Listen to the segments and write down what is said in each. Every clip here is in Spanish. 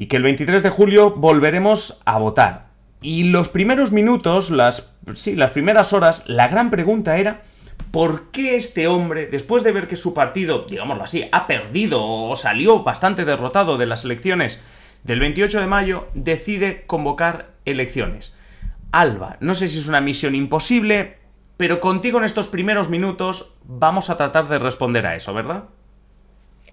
y que el 23 de julio volveremos a votar. Y los primeros minutos, las, sí, las primeras horas, la gran pregunta era ¿por qué este hombre, después de ver que su partido, digámoslo así, ha perdido o salió bastante derrotado de las elecciones del 28 de mayo, decide convocar elecciones? Alba, no sé si es una misión imposible, pero contigo en estos primeros minutos vamos a tratar de responder a eso, ¿verdad?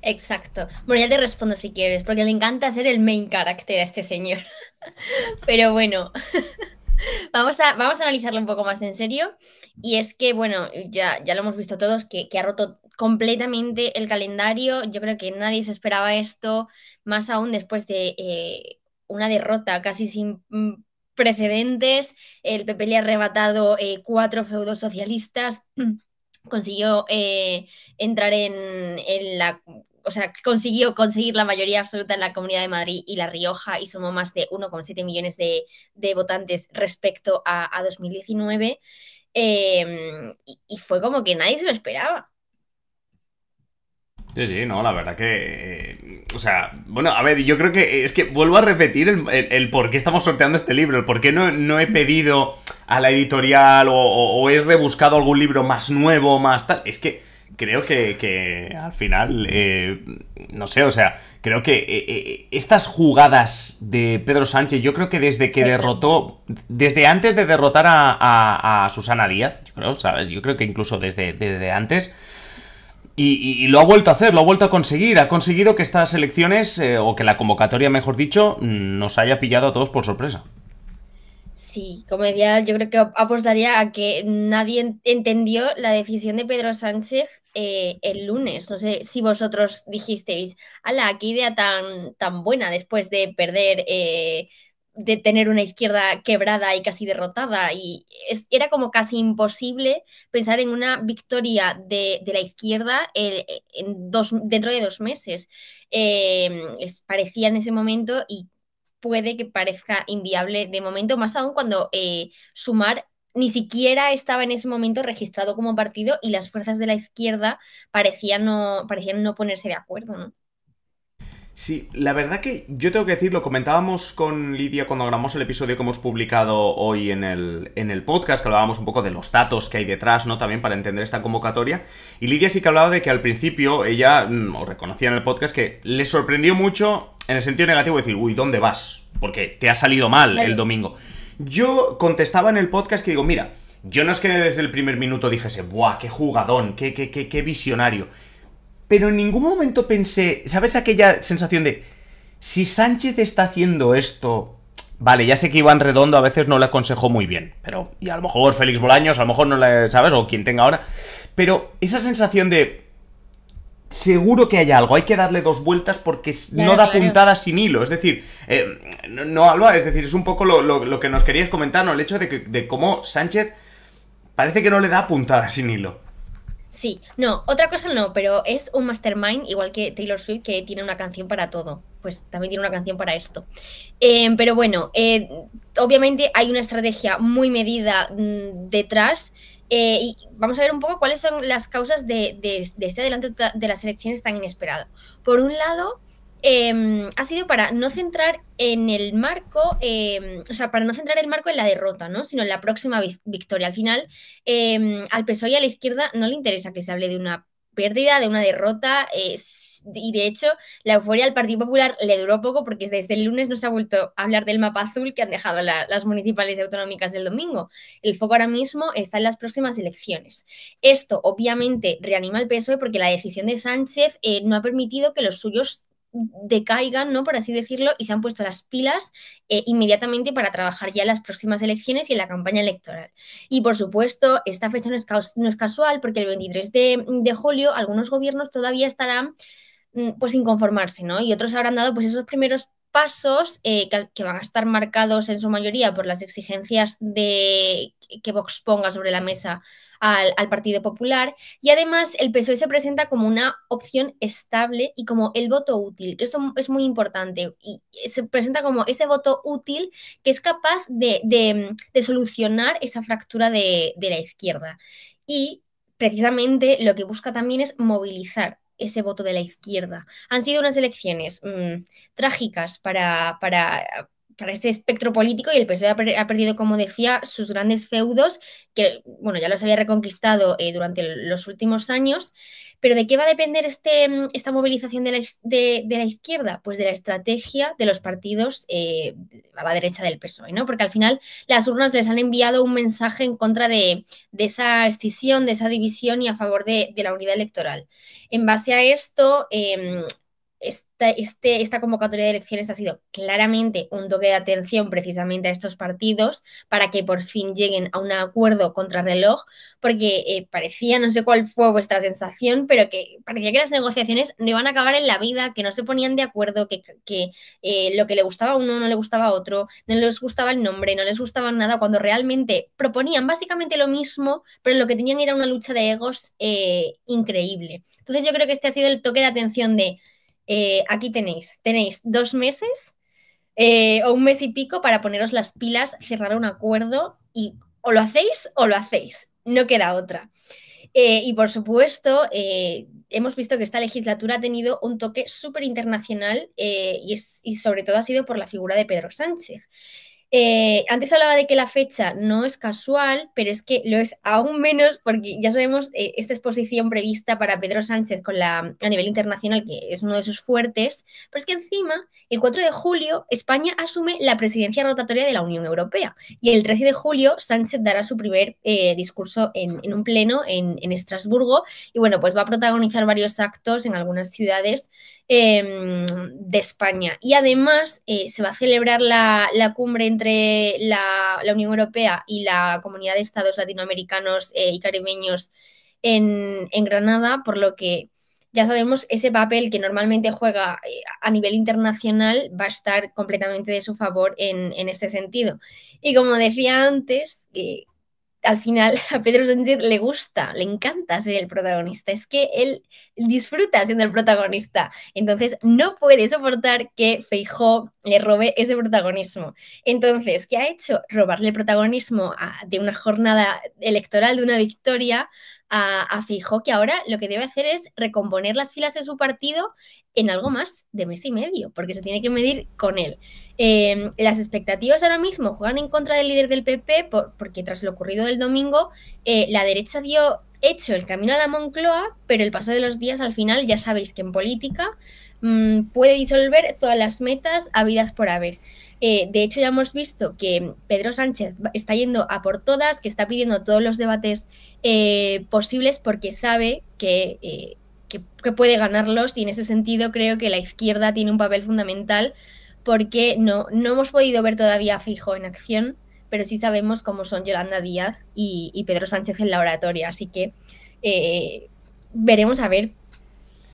Exacto. Bueno, ya te respondo si quieres, porque le encanta ser el main character a este señor. Pero bueno, vamos, a, vamos a analizarlo un poco más en serio. Y es que, bueno, ya, ya lo hemos visto todos, que, ha roto completamente el calendario. Yo creo que nadie se esperaba esto, más aún después de eh, una derrota casi sin mm, precedentes. El PP le ha arrebatado eh, cuatro feudos socialistas. consiguió eh, entrar en, en, la o sea, consiguió conseguir la mayoría absoluta en la Comunidad de Madrid y La Rioja y sumó más de 1,7 millones de, votantes respecto a, 2019. Em, y, fue como que nadie se lo esperaba. Sí, sí, no, la verdad que... Eh, o sea, bueno, a ver, yo creo que es que vuelvo a repetir el, por qué estamos sorteando este libro, el por qué no, no he pedido a la editorial o, he rebuscado algún libro más nuevo, o más tal. Es que creo que, al final, eh, no sé, o sea, creo que eh, eh, estas jugadas de Pedro Sánchez, yo creo que desde que derrotó, desde antes de derrotar a, Susana Díaz, yo creo, ¿sabes? Yo creo que incluso desde, desde antes... Y, lo ha vuelto a hacer, lo ha vuelto a conseguir. Ha conseguido que estas elecciones, o que la convocatoria, mejor dicho, nos haya pillado a todos por sorpresa. Sí, como decía, yo creo que apostaría a que nadie entendió la decisión de Pedro Sánchez eh, el lunes. No sé si vosotros dijisteis, ala, qué idea tan, tan buena después de perder, eh, de tener una izquierda quebrada y casi derrotada. Y era como casi imposible pensar en una victoria de, la izquierda en dentro de dos meses. Eh, es, parecía en ese momento y puede que parezca inviable de momento, más aún cuando eh, Sumar ni siquiera estaba en ese momento registrado como partido y las fuerzas de la izquierda parecían no, parecían no ponerse de acuerdo, ¿no? Sí, la verdad que yo tengo que decir, lo comentábamos con Lidia cuando grabamos el episodio que hemos publicado hoy en el, en el podcast, que hablábamos un poco de los datos que hay detrás, ¿no? También para entender esta convocatoria. Y Lidia sí que hablaba de que al principio ella, mm, o reconocía en el podcast, que le sorprendió mucho en el sentido negativo, decir, uy, ¿dónde vas? Porque te ha salido mal el domingo. Yo contestaba en el podcast que digo, mira, yo no es que desde el primer minuto dijese, ¡buah, qué jugadón, qué, qué, qué, visionario! Pero en ningún momento pensé, ¿sabes aquella sensación de, si Sánchez está haciendo esto, Vale, ya sé que Iván Redondo a veces no le aconsejó muy bien, pero y a lo mejor Félix Bolaños, a lo mejor no le, ¿sabes? O quien tenga ahora. Pero esa sensación de, seguro que hay algo, hay que darle dos vueltas porque no da puntadas sin hilo, es decir, eh, no, no es decir, es un poco lo, que nos querías comentar, ¿no? El hecho de, que, cómo Sánchez parece que no le da puntada sin hilo. Sí, no, otra cosa no, pero es un mastermind, igual que Taylor Swift, que tiene una canción para todo. Pues también tiene una canción para esto. Eh, pero bueno, eh, obviamente hay una estrategia muy medida mm, detrás eh, y vamos a ver un poco cuáles son las causas de, de, de, este adelanto de las elecciones tan inesperado. Por un lado, em, ha sido para no centrar en el marco, em, o sea, para no centrar el marco en la derrota, ¿no? Sino en la próxima victoria. Al final, em, al PSOE y a la izquierda no le interesa que se hable de una pérdida, de una derrota. es eh, y de hecho la euforia al Partido Popular le duró poco porque desde el lunes no se ha vuelto a hablar del mapa azul que han dejado las municipales y autonómicas del domingo. El foco ahora mismo está en las próximas elecciones. Esto obviamente reanima el PSOE porque la decisión de Sánchez eh, no ha permitido que los suyos decaigan, ¿no? Por así decirlo, y se han puesto las pilas eh, inmediatamente para trabajar ya en las próximas elecciones y en la campaña electoral. Y por supuesto, esta fecha no es, casual porque el 23 de, de julio algunos gobiernos todavía estarán Mm, pues conformarse ¿no? Y otros habrán dado pues esos primeros pasos eh, que, van a estar marcados en su mayoría por las exigencias de, que Vox ponga sobre la mesa al, Partido Popular. Y además el PSOE se presenta como una opción estable y como el voto útil, que esto es muy importante. Y se presenta como ese voto útil que es capaz de, solucionar esa fractura de, de la izquierda. Y precisamente lo que busca también es movilizar ese voto de la izquierda. Han sido unas elecciones mm, trágicas para, para, para este espectro político y el PSOE ha, perdido, como decía, sus grandes feudos, que bueno, ya los había reconquistado eh, durante los últimos años, pero ¿de qué va a depender este, mm, esta movilización de la, izquierda? Pues de la estrategia de los partidos eh, a la derecha del PSOE, ¿no? Porque al final las urnas les han enviado un mensaje en contra de, esa escisión, de esa división y a favor de, la unidad electoral. En base a esto, em, esta, este, esta convocatoria de elecciones ha sido claramente un toque de atención precisamente a estos partidos para que por fin lleguen a un acuerdo contra reloj porque eh, parecía, no sé cuál fue vuestra sensación, pero que parecía que las negociaciones no iban a acabar en la vida, que no se ponían de acuerdo, que, eh, lo que le gustaba a uno no le gustaba a otro, no les gustaba el nombre, no les gustaba nada, cuando realmente proponían básicamente lo mismo, pero lo que tenían era una lucha de egos eh, increíble. Entonces yo creo que este ha sido el toque de atención de eh, aquí tenéis, tenéis dos meses eh, o un mes y pico para poneros las pilas, cerrar un acuerdo y o lo hacéis o lo hacéis, no queda otra. Eh, y por supuesto, hemos visto que esta legislatura ha tenido un toque súper internacional y, sobre todo ha sido por la figura de Pedro Sánchez. Eh, antes hablaba de que la fecha no es casual, pero es que lo es aún menos porque ya sabemos eh, esta exposición prevista para Pedro Sánchez con a nivel internacional, que es uno de sus fuertes, pero es que encima, el 4 de julio, España asume la presidencia rotatoria de la Unión Europea y el 13 de julio Sánchez dará su primer eh, discurso en, un pleno en, Estrasburgo y bueno, pues va a protagonizar varios actos en algunas ciudades em, de España y además se va a celebrar la, la cumbre en entre la, Unión Europea y la Comunidad de Estados Latinoamericanos eh, y Caribeños en, Granada, por lo que ya sabemos ese papel que normalmente juega eh, a nivel internacional va a estar completamente de su favor en, este sentido. Y como decía antes, que al final a Pedro Sánchez le gusta, le encanta ser el protagonista, es que él disfruta siendo el protagonista. Entonces no puede soportar que Feijó le robé ese protagonismo. Entonces, ¿qué ha hecho? Robarle protagonismo de una jornada electoral, de una victoria a, a que ahora lo que debe hacer es recomponer las filas de su partido en algo más de mes y medio, porque se tiene que medir con él. Em, las expectativas ahora mismo juegan en contra del líder del PP, porque tras lo ocurrido del domingo, eh, la derecha dio hecho el camino a la Moncloa, pero el paso de los días al final ya sabéis que en política mm, puede disolver todas las metas habidas por haber. Eh, de hecho, ya hemos visto que Pedro Sánchez está yendo a por todas, que está pidiendo todos los debates eh, posibles porque sabe eh, que, puede ganarlos y en ese sentido creo que la izquierda tiene un papel fundamental porque no, no hemos podido ver todavía Fijo en acción pero sí sabemos cómo son Yolanda Díaz y, Pedro Sánchez en la oratoria. Así que eh, veremos a ver